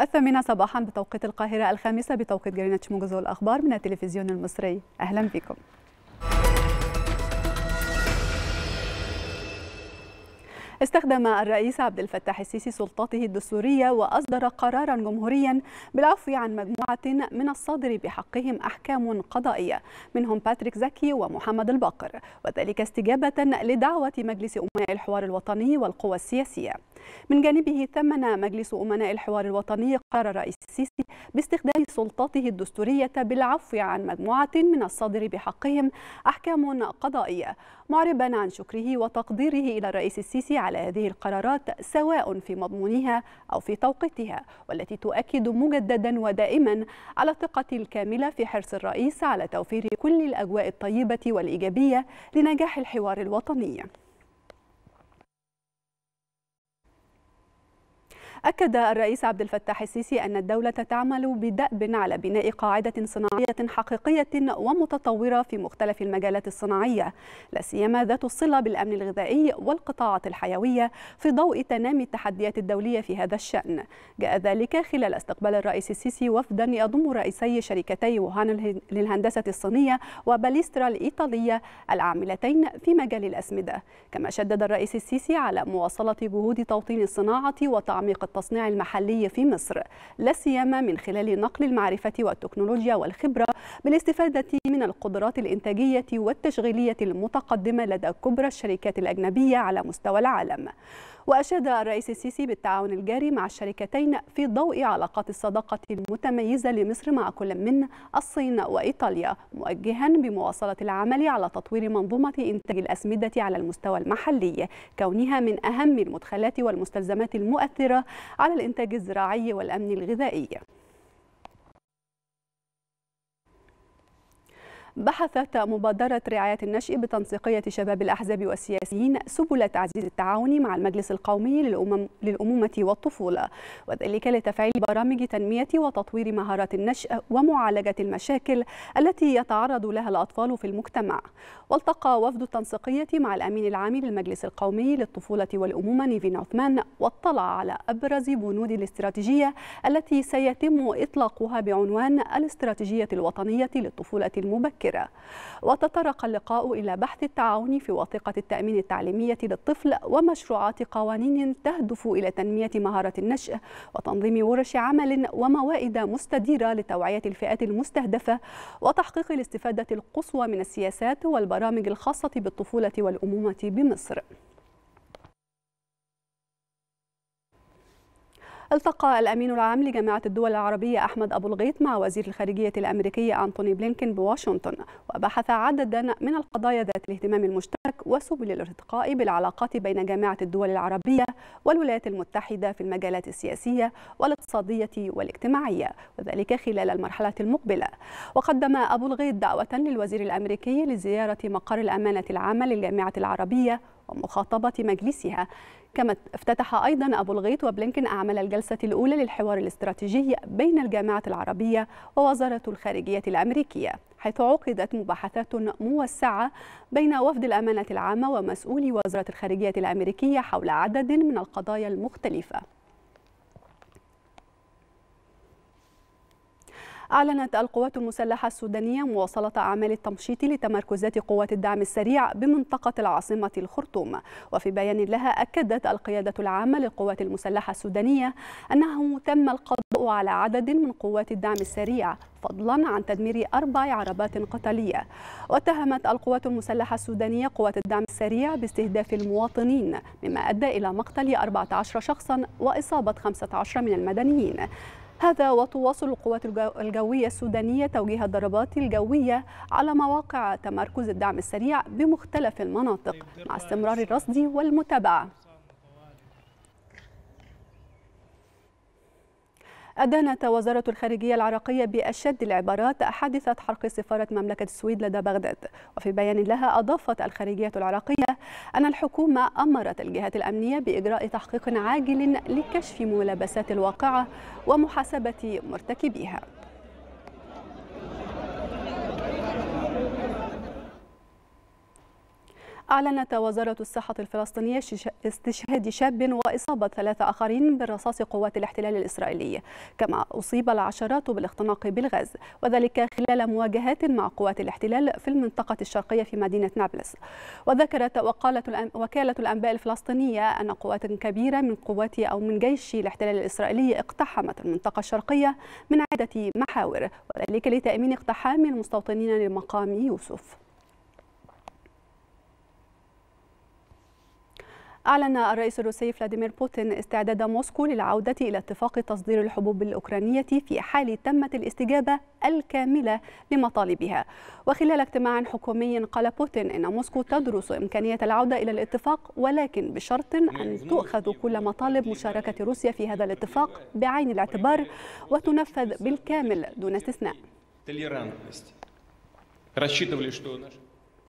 الثامنة صباحا بتوقيت القاهرة الخامسة بتوقيت جرينتش موجز والأخبار من التلفزيون المصري أهلا بكم استخدم الرئيس عبد الفتاح السيسي سلطاته الدستورية وأصدر قرارا جمهوريا بالعفو عن مجموعة من الصادر بحقهم أحكام قضائية منهم باتريك زكي ومحمد الباقر وذلك استجابة لدعوة مجلس أمناء الحوار الوطني والقوى السياسية من جانبه ثمن مجلس أمناء الحوار الوطني قرار الرئيس السيسي باستخدام سلطته الدستورية بالعفو عن مجموعة من الصادر بحقهم أحكام قضائية معربا عن شكره وتقديره إلى الرئيس السيسي على هذه القرارات سواء في مضمونها أو في توقيتها والتي تؤكد مجددا ودائما على الثقة الكاملة في حرص الرئيس على توفير كل الأجواء الطيبة والإيجابية لنجاح الحوار الوطني أكد الرئيس عبد الفتاح السيسي أن الدولة تعمل بدأب على بناء قاعدة صناعية حقيقية ومتطورة في مختلف المجالات الصناعية لا سيما ذات الصلة بالأمن الغذائي والقطاعات الحيوية في ضوء تنامي التحديات الدولية في هذا الشأن جاء ذلك خلال استقبال الرئيس السيسي وفدا يضم رئيسي شركتي وهان للهندسة الصينية وباليسترا الإيطالية العاملتين في مجال الأسمدة كما شدد الرئيس السيسي على مواصلة جهود توطين الصناعة وتعميق التطور التصنيع المحلي في مصر لا سيما من خلال نقل المعرفة والتكنولوجيا والخبرة بالاستفادة من القدرات الإنتاجية والتشغيلية المتقدمة لدى كبرى الشركات الأجنبية على مستوى العالم وأشاد الرئيس السيسي بالتعاون الجاري مع الشركتين في ضوء علاقات الصداقة المتميزة لمصر مع كل من الصين وإيطاليا موجها بمواصلة العمل على تطوير منظومة إنتاج الأسمدة على المستوى المحلي كونها من أهم المدخلات والمستلزمات المؤثرة على الإنتاج الزراعي والأمن الغذائي بحثت مبادرة رعاية النشء بتنسيقية شباب الأحزاب والسياسيين سبل تعزيز التعاون مع المجلس القومي للأمم للأمومة والطفولة وذلك لتفعيل برامج تنمية وتطوير مهارات النشأ ومعالجة المشاكل التي يتعرض لها الأطفال في المجتمع والتقى وفد التنسيقية مع الأمين العام للمجلس القومي للطفولة والأمومة نيفين عثمان واطلع على أبرز بنود الاستراتيجية التي سيتم إطلاقها بعنوان الاستراتيجية الوطنية للطفولة المبكرة مبكرة وتطرق اللقاء إلى بحث التعاون في وثيقة التأمين التعليمية للطفل ومشروعات قوانين تهدف إلى تنمية مهارة النشء وتنظيم ورش عمل وموائد مستديرة لتوعية الفئات المستهدفة وتحقيق الاستفادة القصوى من السياسات والبرامج الخاصة بالطفولة والأمومة بمصر التقى الأمين العام لجامعة الدول العربية أحمد أبو الغيط مع وزير الخارجية الأمريكية أنتوني بلينكين بواشنطن وبحث عددا من القضايا ذات الاهتمام المشترك وسبل الارتقاء بالعلاقات بين جامعة الدول العربية والولايات المتحدة في المجالات السياسية والاقتصادية والاجتماعية وذلك خلال المرحلة المقبلة وقدم أبو الغيط دعوة للوزير الأمريكي لزيارة مقر الأمانة العامة للجامعة العربية ومخاطبة مجلسها كما افتتح أيضا أبو الغيط وبلينكن أعمال الجلسة الأولى للحوار الاستراتيجي بين الجامعة العربية ووزارة الخارجية الأمريكية حيث عقدت مباحثات موسعة بين وفد الأمانة العامة ومسؤولي وزارة الخارجية الأمريكية حول عدد من القضايا المختلفة أعلنت القوات المسلحة السودانية مواصلة أعمال التمشيط لتمركزات قوات الدعم السريع بمنطقة العاصمة الخرطوم وفي بيان لها أكدت القيادة العامة للقوات المسلحة السودانية أنه تم القضاء على عدد من قوات الدعم السريع فضلا عن تدمير أربع عربات قتالية واتهمت القوات المسلحة السودانية قوات الدعم السريع باستهداف المواطنين مما أدى إلى مقتل 14 شخصا وإصابة 15 من المدنيين هذا وتواصل القوات الجوية السودانية توجيه الضربات الجوية على مواقع تمركز الدعم السريع بمختلف المناطق مع استمرار الرصد والمتابعة أدانت وزارة الخارجية العراقية بأشد العبارات حادثة حرق سفارة مملكة السويد لدى بغداد وفي بيان لها أضافت الخارجية العراقية أن الحكومة أمرت الجهات الأمنية بإجراء تحقيق عاجل لكشف ملابسات الواقعة ومحاسبة مرتكبيها أعلنت وزارة الصحة الفلسطينية استشهاد شاب وإصابة ثلاثة آخرين برصاص قوات الاحتلال الإسرائيلي كما أصيب العشرات بالاختناق بالغاز وذلك خلال مواجهات مع قوات الاحتلال في المنطقة الشرقية في مدينة نابلس وذكرت وقالة وكالة الأنباء الفلسطينية أن قوات كبيرة من قوات أو من جيش الاحتلال الإسرائيلي اقتحمت المنطقة الشرقية من عدة محاور وذلك لتأمين اقتحام المستوطنين لمقام يوسف أعلن الرئيس الروسي فلاديمير بوتين استعداد موسكو للعودة إلى اتفاق تصدير الحبوب الأوكرانية في حال تمت الاستجابة الكاملة لمطالبها وخلال اجتماع حكومي قال بوتين أن موسكو تدرس إمكانية العودة إلى الاتفاق ولكن بشرط أن تؤخذ كل مطالب مشاركة روسيا في هذا الاتفاق بعين الاعتبار وتنفذ بالكامل دون استثناء